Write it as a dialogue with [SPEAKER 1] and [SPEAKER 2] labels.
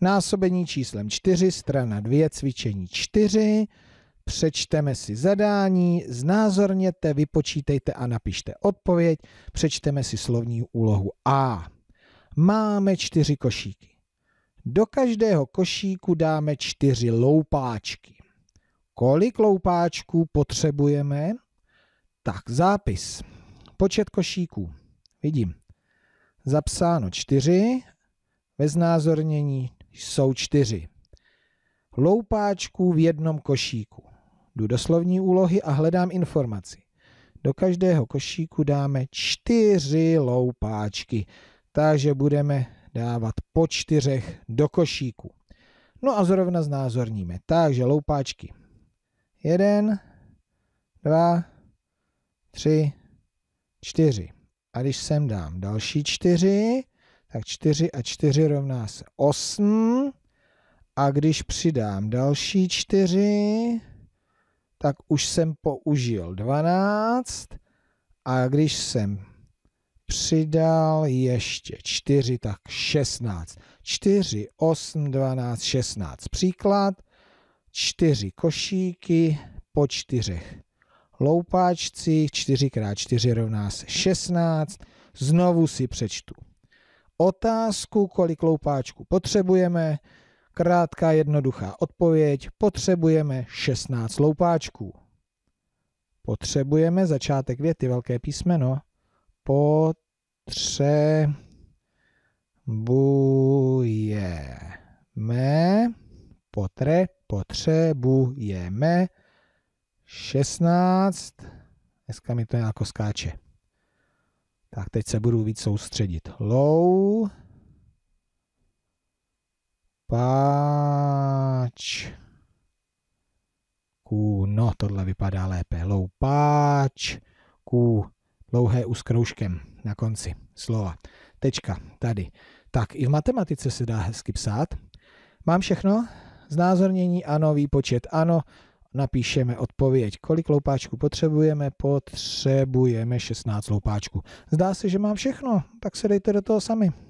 [SPEAKER 1] Násobení číslem 4, strana 2, cvičení 4. Přečteme si zadání, znázorněte, vypočítejte a napište odpověď. Přečteme si slovní úlohu A. Máme čtyři košíky. Do každého košíku dáme čtyři loupáčky. Kolik loupáčků potřebujeme? Tak, zápis. Počet košíků. Vidím. Zapsáno čtyři. ve znázornění jsou čtyři. Loupáčků v jednom košíku. Jdu do slovní úlohy a hledám informaci. Do každého košíku dáme čtyři loupáčky, takže budeme dávat po čtyřech do košíku. No a zrovna znázorníme. Takže loupáčky. Jeden, dva, tři, čtyři. A když sem dám další čtyři, tak 4 a 4 rovná se 8. A když přidám další 4, tak už jsem použil 12. A když jsem přidal ještě 4, tak 16. 4, 8, 12, 16. Příklad. 4 košíky po 4 loupáčcích, 4 x 4 rovná se 16. Znovu si přečtu otázku, kolik loupáčků potřebujeme. Krátká jednoduchá odpověď, potřebujeme 16 loupáčků. Potřebujeme začátek věty, velké písmeno. Potřebujeme, potre, potřebujeme 16, dneska mi to nějak skáče, tak teď se budu víc soustředit. Low. Páč. Ků. No, tohle vypadá lépe. Low páč. Ků. Dlouhé u s kroužkem na konci slova. Tečka. Tady. Tak i v matematice se dá hezky psát. Mám všechno? Znázornění ano, výpočet ano, napíšeme odpověď. Kolik loupáčků potřebujeme? Potřebujeme 16 loupáčků. Zdá se, že mám všechno, tak se dejte do toho sami.